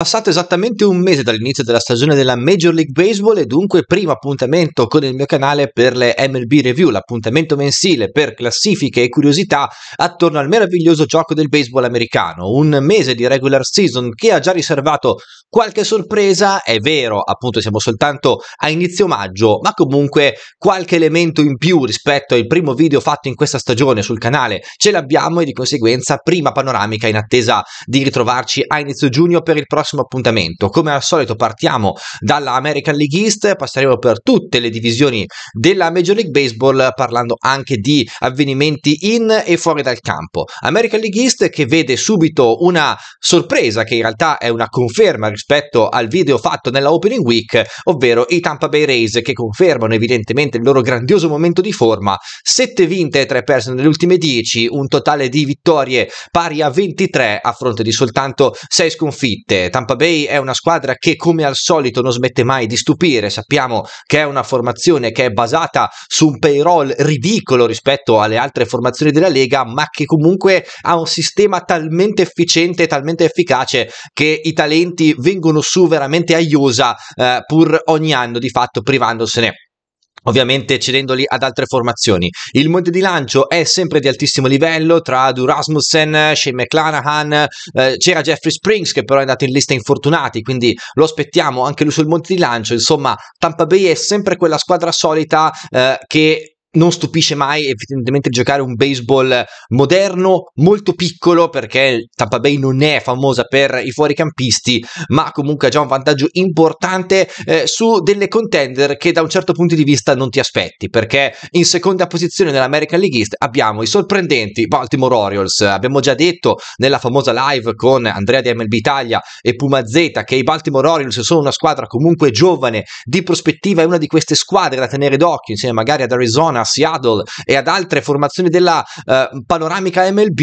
Passato esattamente un mese dall'inizio della stagione della Major League Baseball e dunque primo appuntamento con il mio canale per le MLB Review, l'appuntamento mensile per classifiche e curiosità attorno al meraviglioso gioco del baseball americano. Un mese di regular season che ha già riservato qualche sorpresa, è vero, appunto siamo soltanto a inizio maggio, ma comunque qualche elemento in più rispetto al primo video fatto in questa stagione sul canale ce l'abbiamo e di conseguenza prima panoramica in attesa di ritrovarci a inizio giugno per il prossimo prossimo appuntamento. Come al solito partiamo dalla American League East, passeremo per tutte le divisioni della Major League Baseball parlando anche di avvenimenti in e fuori dal campo. American League East che vede subito una sorpresa che in realtà è una conferma rispetto al video fatto nella Opening Week, ovvero i Tampa Bay Rays che confermano evidentemente il loro grandioso momento di forma, 7 vinte e 3 perse nelle ultime 10, un totale di vittorie pari a 23 a fronte di soltanto 6 sconfitte. Tampa Bay è una squadra che come al solito non smette mai di stupire, sappiamo che è una formazione che è basata su un payroll ridicolo rispetto alle altre formazioni della Lega, ma che comunque ha un sistema talmente efficiente, talmente efficace che i talenti vengono su veramente a iosa eh, pur ogni anno di fatto privandosene ovviamente cedendoli ad altre formazioni. Il monte di lancio è sempre di altissimo livello tra Durasmussen, Shane McClanahan, eh, c'era Jeffrey Springs che però è andato in lista infortunati, quindi lo aspettiamo anche lui sul monte di lancio, insomma Tampa Bay è sempre quella squadra solita eh, che non stupisce mai evidentemente giocare un baseball moderno, molto piccolo, perché il Tampa Bay non è famosa per i fuoricampisti, ma comunque ha già un vantaggio importante eh, su delle contender che da un certo punto di vista non ti aspetti, perché in seconda posizione nell'American League East abbiamo i sorprendenti Baltimore Orioles. Abbiamo già detto nella famosa live con Andrea di MLB Italia e Puma Z che i Baltimore Orioles sono una squadra comunque giovane, di prospettiva, è una di queste squadre da tenere d'occhio insieme magari ad Arizona Arizona, Seattle e ad altre formazioni della eh, panoramica MLB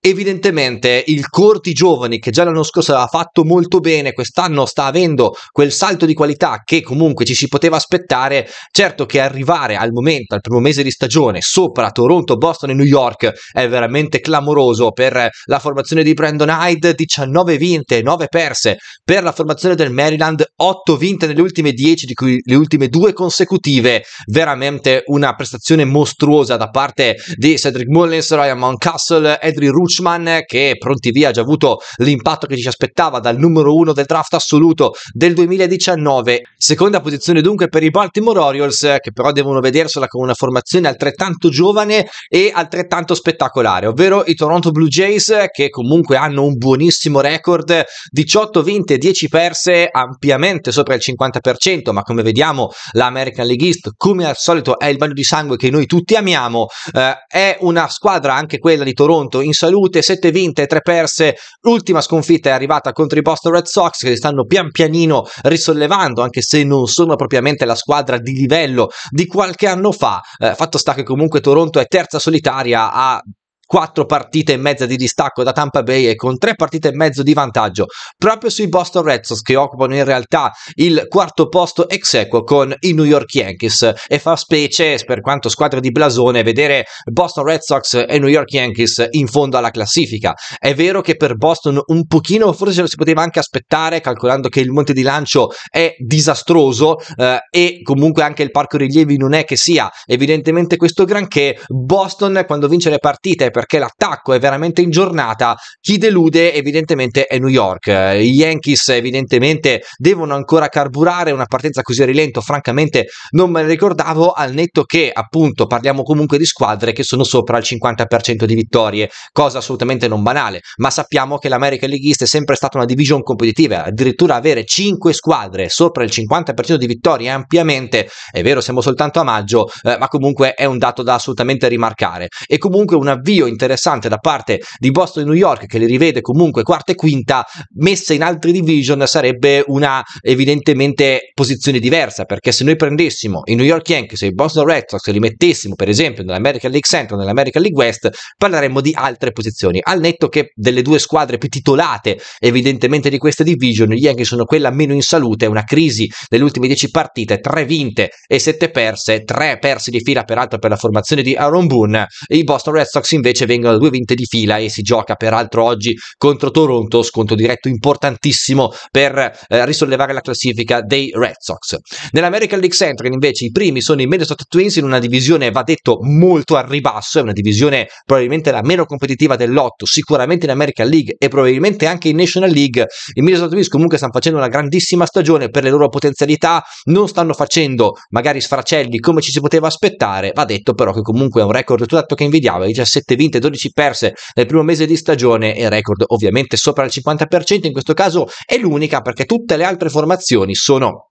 Evidentemente il Corti Giovani, che già l'anno scorso aveva fatto molto bene, quest'anno sta avendo quel salto di qualità che comunque ci si poteva aspettare. Certo che arrivare al momento, al primo mese di stagione, sopra Toronto, Boston e New York è veramente clamoroso per la formazione di Brandon Hyde, 19 vinte, 9 perse, per la formazione del Maryland, 8 vinte nelle ultime 10, di cui le ultime due consecutive. Veramente una prestazione mostruosa da parte di Cedric Mullins, Ryan Mountcastle, Edry Ruth Guzman che pronti via ha già avuto l'impatto che ci aspettava dal numero uno del draft assoluto del 2019. Seconda posizione dunque per i Baltimore Orioles che però devono vedersela con una formazione altrettanto giovane e altrettanto spettacolare, ovvero i Toronto Blue Jays che comunque hanno un buonissimo record, 18 vinte, 10 perse, ampiamente sopra il 50%, ma come vediamo l'American League East come al solito è il bagno di sangue che noi tutti amiamo, eh, è una squadra anche quella di Toronto in salute vedute, 7 vinte, 3 perse. L'ultima sconfitta è arrivata contro i Boston Red Sox che si stanno pian pianino risollevando, anche se non sono propriamente la squadra di livello di qualche anno fa. Eh, fatto sta che comunque Toronto è terza solitaria a quattro partite e mezza di distacco da Tampa Bay e con tre partite e mezzo di vantaggio proprio sui Boston Red Sox che occupano in realtà il quarto posto ex equo con i New York Yankees e fa specie per quanto squadra di blasone vedere Boston Red Sox e New York Yankees in fondo alla classifica. È vero che per Boston un pochino forse ce lo si poteva anche aspettare calcolando che il monte di lancio è disastroso eh, e comunque anche il parco rilievi non è che sia evidentemente questo granché Boston quando vince le partite perché l'attacco è veramente in giornata. Chi delude evidentemente è New York. Gli Yankees evidentemente devono ancora carburare una partenza così a rilento, francamente non me ne ricordavo, al netto che appunto parliamo comunque di squadre che sono sopra il 50% di vittorie, cosa assolutamente non banale, ma sappiamo che l'American League East è sempre stata una division competitiva, addirittura avere 5 squadre sopra il 50% di vittorie ampiamente, è vero siamo soltanto a maggio, eh, ma comunque è un dato da assolutamente rimarcare e comunque un avvio interessante da parte di Boston e New York che li rivede comunque quarta e quinta messa in altre division sarebbe una evidentemente posizione diversa perché se noi prendessimo i New York Yankees e i Boston Red Sox e li mettessimo per esempio nell'American League Central nell'American League West parleremmo di altre posizioni al netto che delle due squadre più titolate evidentemente di questa division gli Yankees sono quella meno in salute una crisi delle ultime 10 partite 3 vinte e 7 perse 3 perse di fila peraltro per la formazione di Aaron Boone e i Boston Red Sox invece invece vengono due vinte di fila e si gioca peraltro oggi contro Toronto, sconto diretto importantissimo per eh, risollevare la classifica dei Red Sox. Nell'American League Central invece i primi sono i Minnesota Twins in una divisione, va detto, molto a ribasso, è una divisione probabilmente la meno competitiva dell'otto, sicuramente in American League e probabilmente anche in National League. I Minnesota Twins comunque stanno facendo una grandissima stagione per le loro potenzialità, non stanno facendo magari sfracelli come ci si poteva aspettare, va detto però che comunque è un record tutto che invidiava, 17 vinti vinte, 12 perse nel primo mese di stagione e record ovviamente sopra il 50%, in questo caso è l'unica perché tutte le altre formazioni sono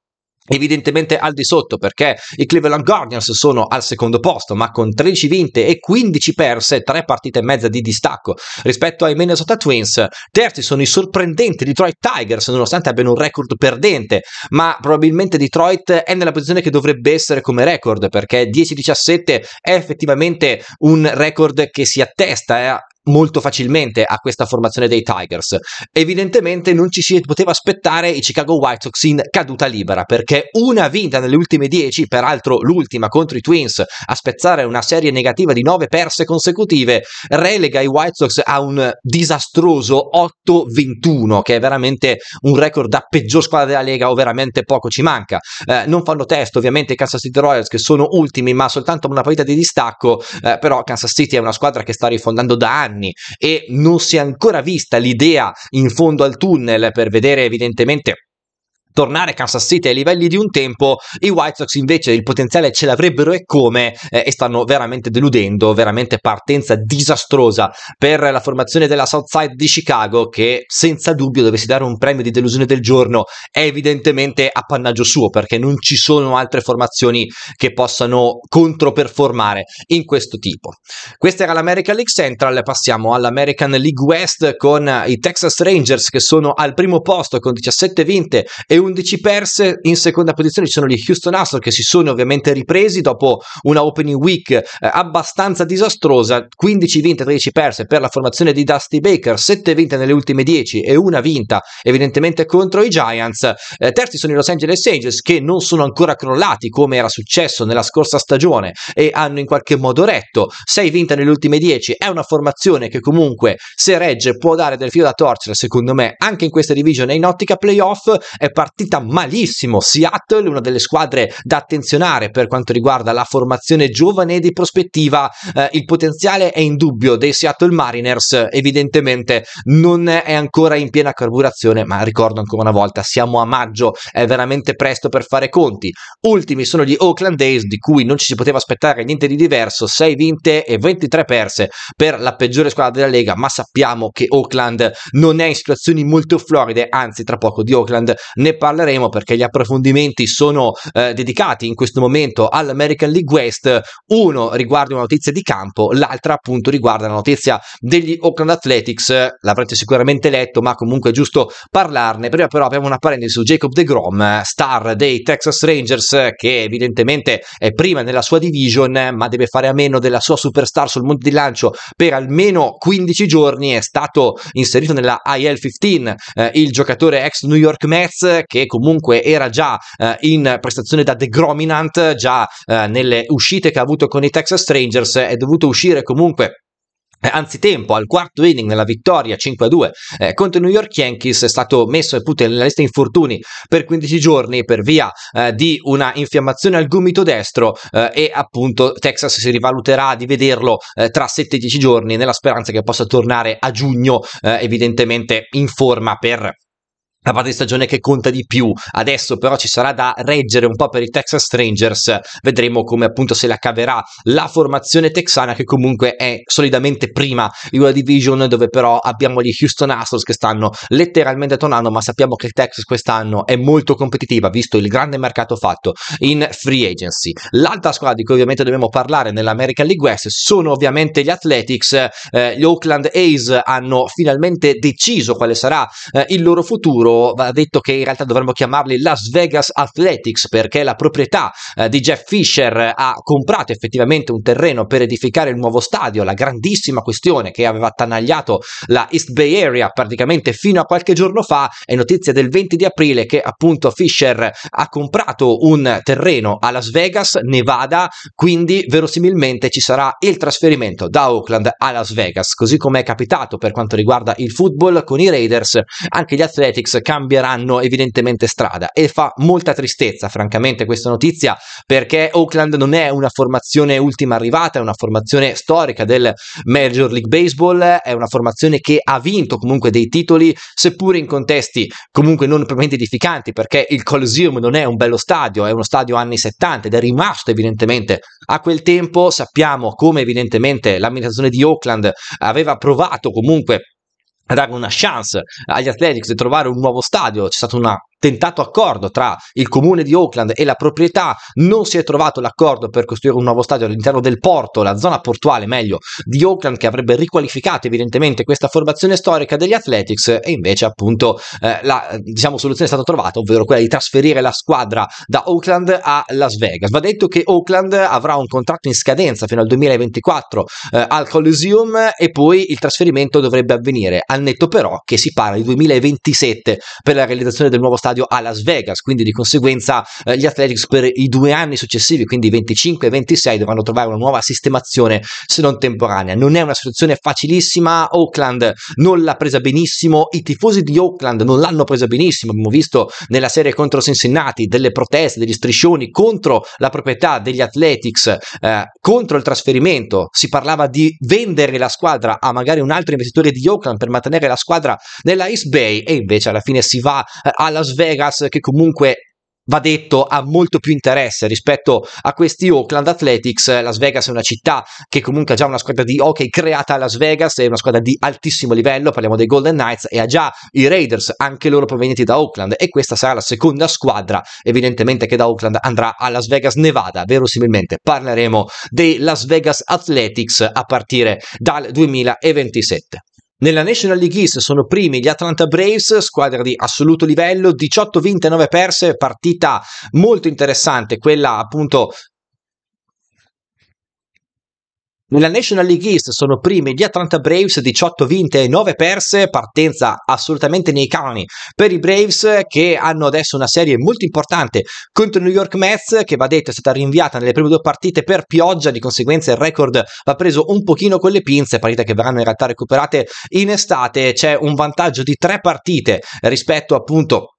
evidentemente al di sotto perché i Cleveland Guardians sono al secondo posto ma con 13 vinte e 15 perse tre partite e mezza di distacco rispetto ai Minnesota Twins terzi sono i sorprendenti Detroit Tigers nonostante abbiano un record perdente ma probabilmente Detroit è nella posizione che dovrebbe essere come record perché 10-17 è effettivamente un record che si attesta eh, molto facilmente a questa formazione dei Tigers. Evidentemente non ci si poteva aspettare i Chicago White Sox in caduta libera perché una vinta nelle ultime 10, peraltro l'ultima contro i Twins, a spezzare una serie negativa di 9 perse consecutive, relega i White Sox a un disastroso 8-21 che è veramente un record da peggior squadra della Lega o veramente poco ci manca. Eh, non fanno test ovviamente i Kansas City Royals che sono ultimi ma soltanto una partita di distacco, eh, però Kansas City è una squadra che sta rifondando da anni anni e non si è ancora vista l'idea in fondo al tunnel per vedere evidentemente tornare Kansas City ai livelli di un tempo, i White Sox invece il potenziale ce l'avrebbero e come eh, e stanno veramente deludendo, veramente partenza disastrosa per la formazione della South Side di Chicago che senza dubbio dovesse dare un premio di delusione del giorno è evidentemente appannaggio suo perché non ci sono altre formazioni che possano controperformare in questo tipo. Questa era l'American League Central, passiamo all'American League West con i Texas Rangers che sono al primo posto con 17 vinte e un 11 perse. In seconda posizione ci sono gli Houston Astros che si sono ovviamente ripresi dopo una opening week eh, abbastanza disastrosa. 15 vinte, 13 perse per la formazione di Dusty Baker, 7 vinte nelle ultime 10 e una vinta evidentemente contro i Giants. Eh, terzi sono i Los Angeles Angels che non sono ancora crollati come era successo nella scorsa stagione e hanno in qualche modo retto. 6 vinte nelle ultime 10 è una formazione che comunque se regge può dare del filo da torcere secondo me anche in questa division in ottica playoff è partita partita malissimo. Seattle, una delle squadre da attenzionare per quanto riguarda la formazione giovane e di prospettiva. Eh, il potenziale è indubbio dei Seattle Mariners, evidentemente non è ancora in piena carburazione, ma ricordo ancora una volta, siamo a maggio, è veramente presto per fare conti. Ultimi sono gli Oakland Days, di cui non ci si poteva aspettare niente di diverso, 6 vinte e 23 perse per la peggiore squadra della Lega, ma sappiamo che Oakland non è in situazioni molto floride, anzi tra poco di Oakland ne parliamo parleremo perché gli approfondimenti sono eh, dedicati in questo momento all'American League West, uno riguarda una notizia di campo, l'altra appunto riguarda la notizia degli Oakland Athletics, l'avrete sicuramente letto ma comunque è giusto parlarne, prima però abbiamo una parentesi su Jacob DeGrom, star dei Texas Rangers che evidentemente è prima nella sua division ma deve fare a meno della sua superstar sul monte di lancio per almeno 15 giorni, è stato inserito nella IL 15 eh, il giocatore ex New York Mets che comunque era già eh, in prestazione da The Grominant, già eh, nelle uscite che ha avuto con i Texas Strangers, è dovuto uscire comunque eh, anzitempo al quarto inning nella vittoria 5-2 eh, contro i New York Yankees è stato messo appunto nella lista infortuni per 15 giorni per via eh, di una infiammazione al gomito destro eh, e appunto Texas si rivaluterà di vederlo eh, tra 7-10 giorni nella speranza che possa tornare a giugno eh, evidentemente in forma per la parte di stagione che conta di più. Adesso però ci sarà da reggere un po' per i Texas Strangers. vedremo come appunto se la caverà la formazione texana che comunque è solidamente prima in una division dove però abbiamo gli Houston Astros che stanno letteralmente tornando, ma sappiamo che il Texas quest'anno è molto competitiva visto il grande mercato fatto in free agency. L'altra squadra di cui ovviamente dobbiamo parlare nell'American League West sono ovviamente gli Athletics, eh, gli Oakland A's hanno finalmente deciso quale sarà eh, il loro futuro va detto che in realtà dovremmo chiamarli Las Vegas Athletics perché la proprietà eh, di Jeff Fisher eh, ha comprato effettivamente un terreno per edificare il nuovo stadio, la grandissima questione che aveva attanagliato la East Bay Area praticamente fino a qualche giorno fa, è notizia del 20 di aprile che appunto Fisher ha comprato un terreno a Las Vegas, Nevada, quindi verosimilmente ci sarà il trasferimento da Oakland a Las Vegas, così come è capitato per quanto riguarda il football con i Raiders, anche gli Athletics cambieranno evidentemente strada e fa molta tristezza francamente questa notizia perché Oakland non è una formazione ultima arrivata, è una formazione storica del Major League Baseball, è una formazione che ha vinto comunque dei titoli seppure in contesti comunque non propriamente edificanti perché il Coliseum non è un bello stadio, è uno stadio anni 70 ed è rimasto evidentemente a quel tempo, sappiamo come evidentemente l'amministrazione di Oakland aveva provato comunque dare una chance agli Athletics di trovare un nuovo stadio, c'è stata una tentato accordo tra il comune di Oakland e la proprietà, non si è trovato l'accordo per costruire un nuovo stadio all'interno del porto, la zona portuale meglio di Oakland che avrebbe riqualificato evidentemente questa formazione storica degli Athletics e invece appunto eh, la diciamo, soluzione è stata trovata, ovvero quella di trasferire la squadra da Oakland a Las Vegas. Va detto che Oakland avrà un contratto in scadenza fino al 2024 eh, al Coliseum e poi il trasferimento dovrebbe avvenire, al netto però che si parla di 2027 per la realizzazione del nuovo stadio stadio a Las Vegas, quindi di conseguenza eh, gli Athletics per i due anni successivi, quindi 25 e 26, dovranno trovare una nuova sistemazione se non temporanea. Non è una situazione facilissima, Oakland non l'ha presa benissimo, i tifosi di Oakland non l'hanno presa benissimo, abbiamo visto nella serie contro Cincinnati delle proteste, degli striscioni contro la proprietà degli Athletics, eh, contro il trasferimento, si parlava di vendere la squadra a magari un altro investitore di Oakland per mantenere la squadra nella East Bay e invece alla fine si va eh, alla Svezia Vegas che comunque va detto, ha molto più interesse rispetto a questi Oakland Athletics. Las Vegas è una città che comunque ha già una squadra di hockey creata a Las Vegas, è una squadra di altissimo livello, parliamo dei Golden Knights, e ha già i Raiders, anche loro provenienti da Oakland, e questa sarà la seconda squadra, evidentemente, che da Oakland andrà a Las Vegas, Nevada, verosimilmente. Parleremo dei Las Vegas Athletics a partire dal 2027. Nella National League East sono primi gli Atlanta Braves, squadra di assoluto livello, 18 vinte, 9 perse, partita molto interessante, quella appunto nella National League East sono primi gli Atlanta Braves, 18 vinte e 9 perse, partenza assolutamente nei cani per i Braves che hanno adesso una serie molto importante contro i New York Mets che va detto è stata rinviata nelle prime due partite per pioggia, di conseguenza il record va preso un pochino con le pinze, partite che verranno in realtà recuperate in estate, c'è un vantaggio di tre partite rispetto appunto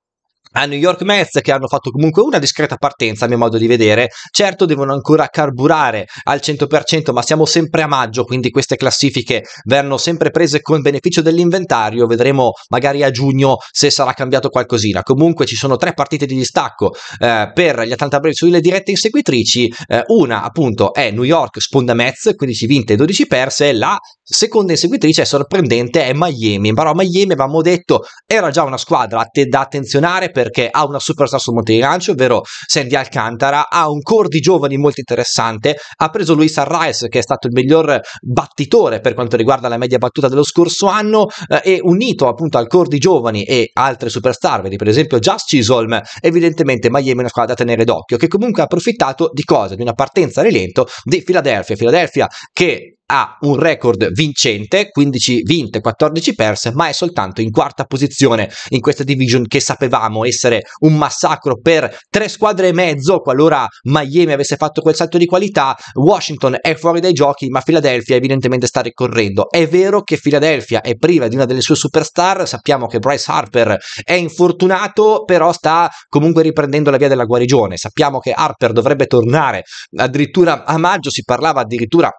a New York Mets che hanno fatto comunque una discreta partenza a mio modo di vedere, certo devono ancora carburare al 100% ma siamo sempre a maggio quindi queste classifiche verranno sempre prese con beneficio dell'inventario, vedremo magari a giugno se sarà cambiato qualcosina, comunque ci sono tre partite di distacco eh, per gli Atlanta Braves sulle dirette inseguitrici, eh, una appunto è New York sponda Mets 15 vinte e 12 perse, la seconda inseguitrice è sorprendente è Miami, però Miami avevamo detto era già una squadra da attenzionare perché ha una superstar sul monte di lancio, ovvero Sandy Alcantara, ha un core di giovani molto interessante, ha preso Luis Arraes che è stato il miglior battitore per quanto riguarda la media battuta dello scorso anno eh, e unito appunto al core di giovani e altre superstar, vedi per esempio Just Chisholm, evidentemente Miami è una squadra da tenere d'occhio che comunque ha approfittato di cosa? Di una partenza a rilento di Philadelphia, Philadelphia che ha un record vincente, 15 vinte, 14 perse, ma è soltanto in quarta posizione in questa division che sapevamo essere un massacro per tre squadre e mezzo qualora Miami avesse fatto quel salto di qualità, Washington è fuori dai giochi, ma Philadelphia evidentemente sta ricorrendo. È vero che Philadelphia è priva di una delle sue superstar, sappiamo che Bryce Harper è infortunato, però sta comunque riprendendo la via della guarigione. Sappiamo che Harper dovrebbe tornare addirittura a maggio, si parlava addirittura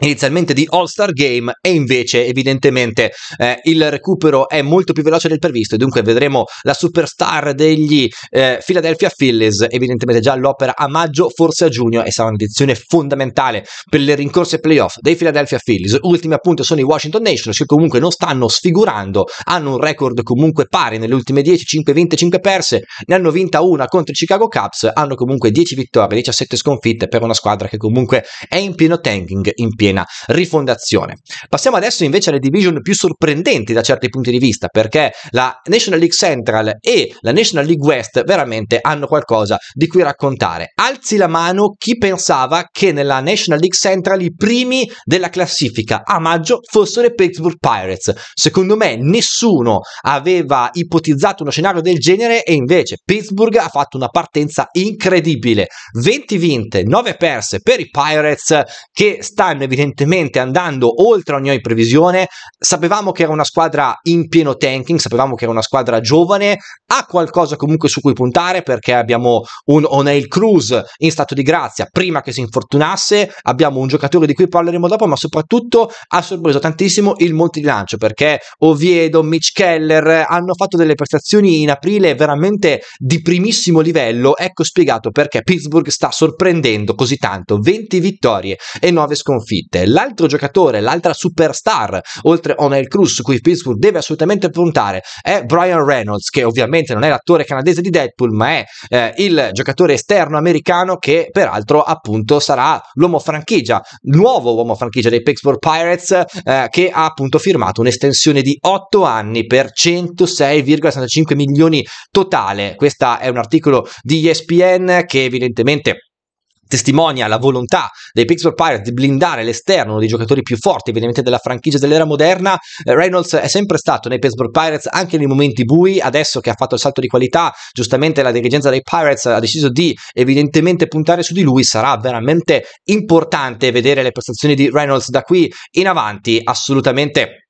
inizialmente di All-Star Game e invece evidentemente eh, il recupero è molto più veloce del previsto e dunque vedremo la superstar degli eh, Philadelphia Phillies evidentemente già all'opera a maggio forse a giugno e sarà un'edizione fondamentale per le rincorse playoff dei Philadelphia Phillies ultimi appunto sono i Washington Nationals che comunque non stanno sfigurando hanno un record comunque pari nelle ultime 10 5 vinte 5 perse ne hanno vinta una contro i Chicago Cubs hanno comunque 10 vittorie 17 sconfitte per una squadra che comunque è in pieno tanking in pieno piena rifondazione. Passiamo adesso invece alle division più sorprendenti da certi punti di vista, perché la National League Central e la National League West veramente hanno qualcosa di cui raccontare. Alzi la mano chi pensava che nella National League Central i primi della classifica a maggio fossero i Pittsburgh Pirates. Secondo me nessuno aveva ipotizzato uno scenario del genere e invece Pittsburgh ha fatto una partenza incredibile. 20 vinte, 9 perse per i Pirates che stanno stanno evidentemente andando oltre ogni previsione. Sapevamo che era una squadra in pieno tanking, sapevamo che era una squadra giovane, ha qualcosa comunque su cui puntare perché abbiamo un O'Neill Cruz in stato di grazia prima che si infortunasse, abbiamo un giocatore di cui parleremo dopo, ma soprattutto ha sorpreso tantissimo il monte di lancio perché Oviedo, Mitch Keller hanno fatto delle prestazioni in aprile veramente di primissimo livello. Ecco spiegato perché Pittsburgh sta sorprendendo così tanto, 20 vittorie e 9 sconfitte sconfitte. L'altro giocatore, l'altra superstar, oltre a O'Neill Cruz, su cui Pittsburgh deve assolutamente puntare, è Brian Reynolds, che ovviamente non è l'attore canadese di Deadpool, ma è eh, il giocatore esterno americano che peraltro appunto sarà l'uomo franchigia, nuovo uomo franchigia dei Pittsburgh Pirates, eh, che ha appunto firmato un'estensione di 8 anni per 106,65 milioni totale. Questo è un articolo di ESPN che evidentemente testimonia la volontà dei Pittsburgh Pirates di blindare l'esterno, uno dei giocatori più forti evidentemente della franchigia dell'era moderna. Eh, Reynolds è sempre stato nei Pittsburgh Pirates anche nei momenti bui, adesso che ha fatto il salto di qualità, giustamente la dirigenza dei Pirates ha deciso di evidentemente puntare su di lui, sarà veramente importante vedere le prestazioni di Reynolds da qui in avanti, assolutamente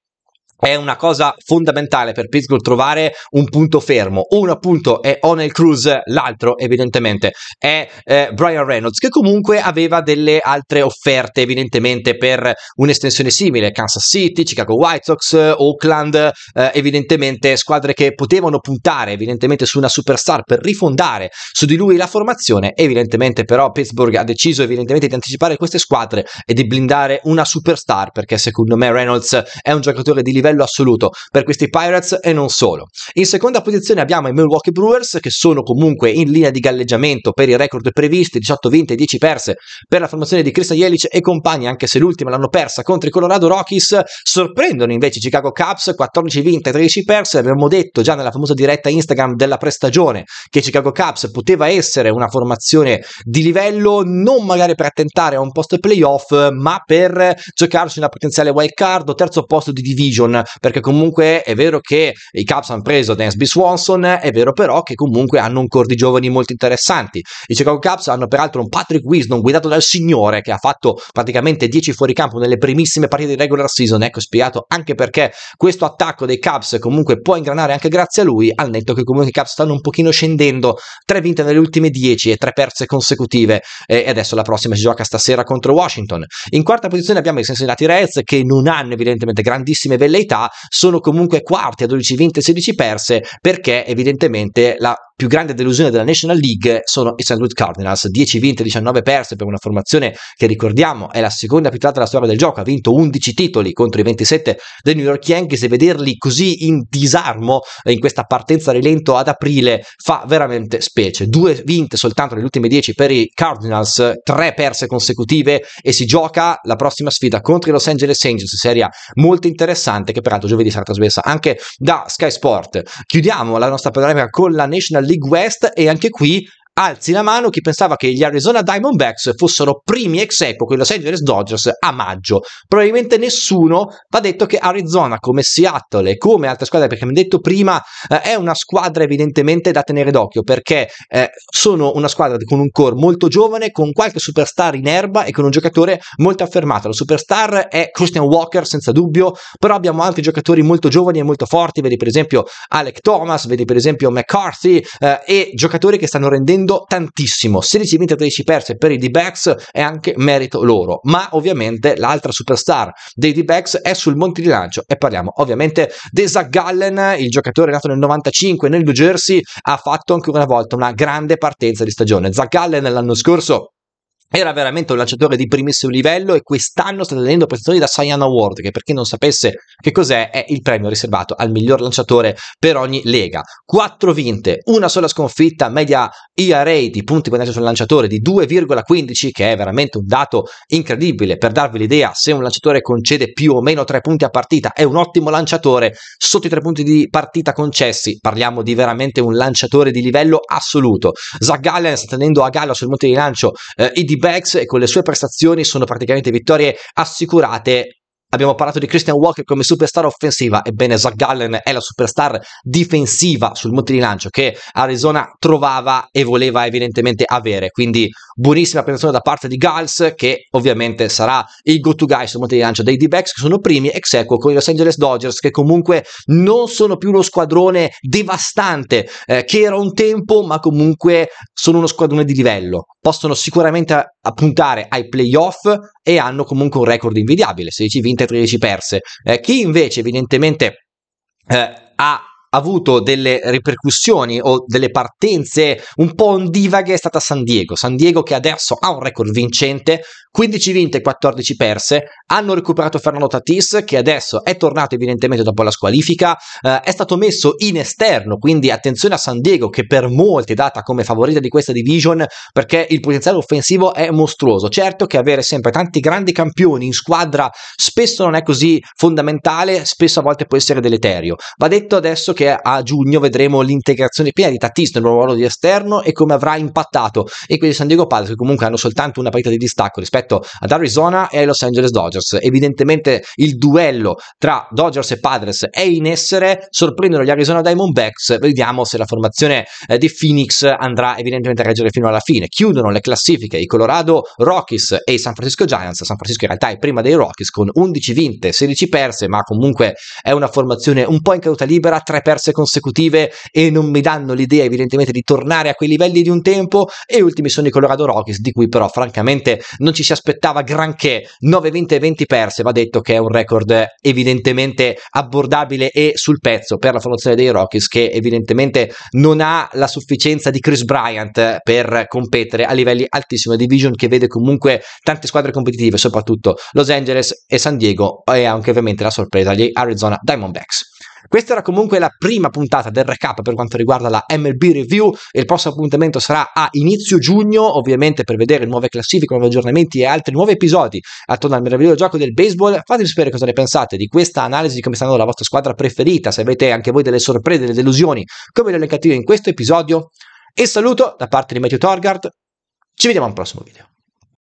è una cosa fondamentale per Pittsburgh trovare un punto fermo. Uno appunto è O'Neill Cruz, l'altro evidentemente è eh, Brian Reynolds che comunque aveva delle altre offerte evidentemente per un'estensione simile, Kansas City, Chicago White Sox, Oakland, eh, evidentemente squadre che potevano puntare evidentemente su una superstar per rifondare su di lui la formazione, evidentemente però Pittsburgh ha deciso evidentemente di anticipare queste squadre e di blindare una superstar perché secondo me Reynolds è un giocatore di livello livello assoluto per questi Pirates e non solo. In seconda posizione abbiamo i Milwaukee Brewers che sono comunque in linea di galleggiamento per i record previsti, 18 vinte e 10 perse per la formazione di Christian Jelic e compagni, anche se l'ultima l'hanno persa contro i Colorado Rockies, sorprendono invece i Chicago Cubs, 14 vinte e 13 perse, abbiamo detto già nella famosa diretta Instagram della prestagione che i Chicago Cubs poteva essere una formazione di livello, non magari per attentare a un post playoff, ma per giocarsi una potenziale wild card o terzo posto di division perché comunque è vero che i Caps hanno preso B. Swanson, è vero però che comunque hanno un core di giovani molto interessanti. I Chicago Caps hanno peraltro un Patrick Wisdom guidato dal signore che ha fatto praticamente 10 fuoricampo nelle primissime partite di regular season, ecco spiegato anche perché questo attacco dei Caps comunque può ingranare anche grazie a lui, al netto che comunque i Caps stanno un pochino scendendo, tre vinte nelle ultime 10 e tre perse consecutive e adesso la prossima si gioca stasera contro Washington. In quarta posizione abbiamo i Cincinnati Reds che non hanno evidentemente grandissime belle opportunità sono comunque quarti a 12 vinte e 16 perse perché evidentemente la più grande delusione della National League sono i St. Louis Cardinals, 10 vinte, 19 perse per una formazione che ricordiamo è la seconda più alta della storia del gioco, ha vinto 11 titoli contro i 27 dei New York Yankees e vederli così in disarmo eh, in questa partenza a rilento ad aprile fa veramente specie. Due vinte soltanto nelle ultime 10 per i Cardinals, tre perse consecutive e si gioca la prossima sfida contro i Los Angeles Angels, serie molto interessante che peraltro giovedì sarà trasmessa anche da Sky Sport. Chiudiamo la nostra panoramica con la National League West e anche qui alzi la mano chi pensava che gli Arizona Diamondbacks fossero primi ex equo con i Los Angeles Dodgers a maggio. Probabilmente nessuno va detto che Arizona, come Seattle e come altre squadre, perché mi ho detto prima, eh, è una squadra evidentemente da tenere d'occhio perché eh, sono una squadra con un core molto giovane, con qualche superstar in erba e con un giocatore molto affermato. La superstar è Christian Walker, senza dubbio, però abbiamo altri giocatori molto giovani e molto forti, vedi per esempio Alec Thomas, vedi per esempio McCarthy eh, e giocatori che stanno rendendo spingendo tantissimo. 16 vinte e 13 perse per i D-Backs è anche merito loro, ma ovviamente l'altra superstar dei D-Backs è sul monte di lancio e parliamo ovviamente di Zach Gallen, il giocatore nato nel 95 nel New Jersey, ha fatto ancora una volta una grande partenza di stagione. Zach Gallen l'anno scorso era veramente un lanciatore di primissimo livello e quest'anno sta tenendo prestazioni da Cyan Award, che per chi non sapesse che cos'è, è il premio riservato al miglior lanciatore per ogni lega. 4 vinte, una sola sconfitta, media ERA di punti guadagnati sul lanciatore di 2,15, che è veramente un dato incredibile per darvi l'idea se un lanciatore concede più o meno tre punti a partita, è un ottimo lanciatore, sotto i tre punti di partita concessi, parliamo di veramente un lanciatore di livello assoluto. Zach Gallen sta tenendo a galla sul monte di lancio eh, i Bucks e con le sue prestazioni sono praticamente vittorie assicurate Abbiamo parlato di Christian Walker come superstar offensiva, ebbene Zach Gallen è la superstar difensiva sul monte di lancio che Arizona trovava e voleva evidentemente avere, quindi buonissima prestazione da parte di Gals che ovviamente sarà il go-to guy sul monte di lancio dei D-backs che sono primi ex equo con i Los Angeles Dodgers che comunque non sono più lo squadrone devastante eh, che era un tempo ma comunque sono uno squadrone di livello, possono sicuramente puntare ai playoff e hanno comunque un record invidiabile, 16 vinte anche 13 perse. Eh, chi invece evidentemente eh, ha avuto delle ripercussioni o delle partenze un po' ondivaghe è stata San Diego. San Diego che adesso ha un record vincente, 15 vinte e 14 perse, hanno recuperato Fernando Tatis che adesso è tornato evidentemente dopo la squalifica, eh, è stato messo in esterno, quindi attenzione a San Diego che per molti è data come favorita di questa division perché il potenziale offensivo è mostruoso. Certo che avere sempre tanti grandi campioni in squadra spesso non è così fondamentale, spesso a volte può essere deleterio. Va detto adesso che a giugno vedremo l'integrazione piena di Tatis nel ruolo di esterno e come avrà impattato e quelli di San Diego Padres che comunque hanno soltanto una partita di distacco rispetto rispetto ad Arizona e ai Los Angeles Dodgers. Evidentemente il duello tra Dodgers e Padres è in essere, sorprendono gli Arizona Diamondbacks, vediamo se la formazione eh, di Phoenix andrà evidentemente a reggere fino alla fine. Chiudono le classifiche i Colorado Rockies e i San Francisco Giants, San Francisco in realtà è prima dei Rockies con 11 vinte, 16 perse, ma comunque è una formazione un po' in caduta libera, tre perse consecutive e non mi danno l'idea evidentemente di tornare a quei livelli di un tempo e ultimi sono i Colorado Rockies di cui però francamente non ci si aspettava granché, 9 vinte e 20 perse, va detto che è un record evidentemente abbordabile e sul pezzo per la formazione dei Rockies che evidentemente non ha la sufficienza di Chris Bryant per competere a livelli altissimi, division che vede comunque tante squadre competitive, soprattutto Los Angeles e San Diego e anche ovviamente la sorpresa gli Arizona Diamondbacks. Questa era comunque la prima puntata del recap per quanto riguarda la MLB Review. Il prossimo appuntamento sarà a inizio giugno, ovviamente per vedere nuove classifiche, nuovi aggiornamenti e altri nuovi episodi attorno al meraviglioso gioco del baseball. Fatemi sapere cosa ne pensate di questa analisi, di come sta andando la vostra squadra preferita, se avete anche voi delle sorprese, delle delusioni, come le elencate in questo episodio. E saluto da parte di Matthew Torgard. Ci vediamo al prossimo video.